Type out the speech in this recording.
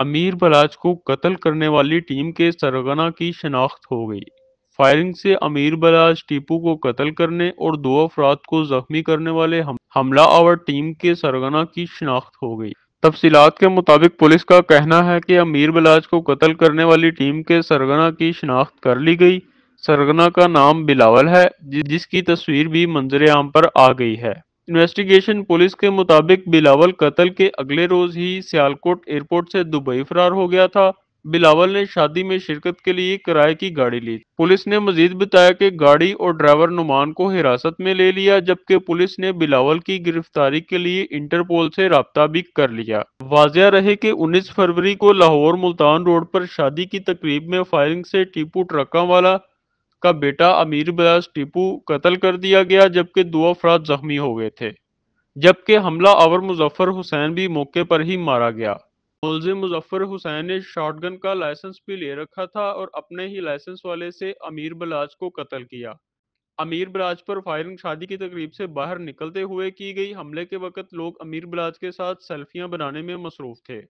अमीर बलाज को कत्ल करने वाली टीम के सरगना की शनाख्त हो गई फायरिंग से अमीर बलाज टीपू को कत्ल करने और दो अफराद को जख्मी करने वाले हमला आवर टीम के सरगना की शनाख्त हो गई तफसीत के मुताबिक पुलिस का कहना है कि अमीर बलाज को कत्ल करने वाली टीम के सरगना की शनाख्त कर ली गई सरगना का नाम बिलावल है जिसकी तस्वीर भी मंजर आम पर आ गई है इन्वेस्टिगेशन पुलिस के मुताबिक बिलावल कत्ल के अगले रोज ही सियालकोट एयरपोर्ट से दुबई फरार हो गया था बिलावल ने शादी में शिरकत के लिए किराए की गाड़ी ली पुलिस ने मजीद बताया कि गाड़ी और ड्राइवर नुमान को हिरासत में ले लिया जबकि पुलिस ने बिलावल की गिरफ्तारी के लिए इंटरपोल से रबता भी कर लिया वाजिया रहे कि 19 फरवरी को लाहौर मुल्तान रोड पर शादी की तकरीब में फायरिंग से टीपू ट्रका वाला का बेटा अमीर बयाज टीपू कत्ल कर दिया गया जबकि दो अफराद जख्मी हो गए थे जबकि हमला अवर मुजफ्फर हुसैन भी मौके पर ही मारा गया मुलजिम मुजफ्फर हुसैन ने शॉटगन का लाइसेंस भी ले रखा था और अपने ही लाइसेंस वाले से अमीर बलाज को कत्ल किया अमीर बलाज पर फायरिंग शादी की तकरीब से बाहर निकलते हुए की गई हमले के वक्त लोग अमीर बलाज के साथ सेल्फियां बनाने में मसरूफ थे